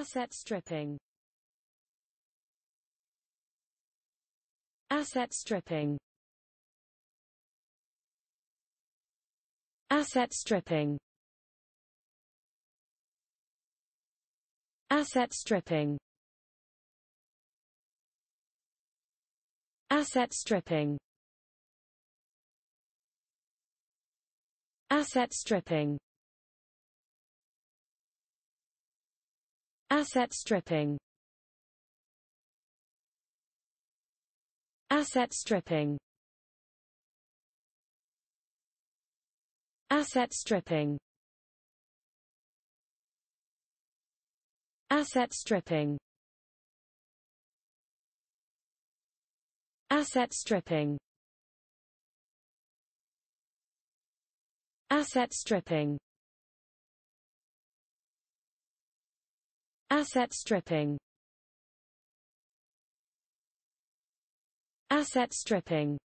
Asset stripping Asset stripping Asset stripping Asset stripping Asset stripping Asset stripping Asset stripping Asset stripping Asset stripping Asset stripping Asset stripping Asset stripping Asset stripping Asset stripping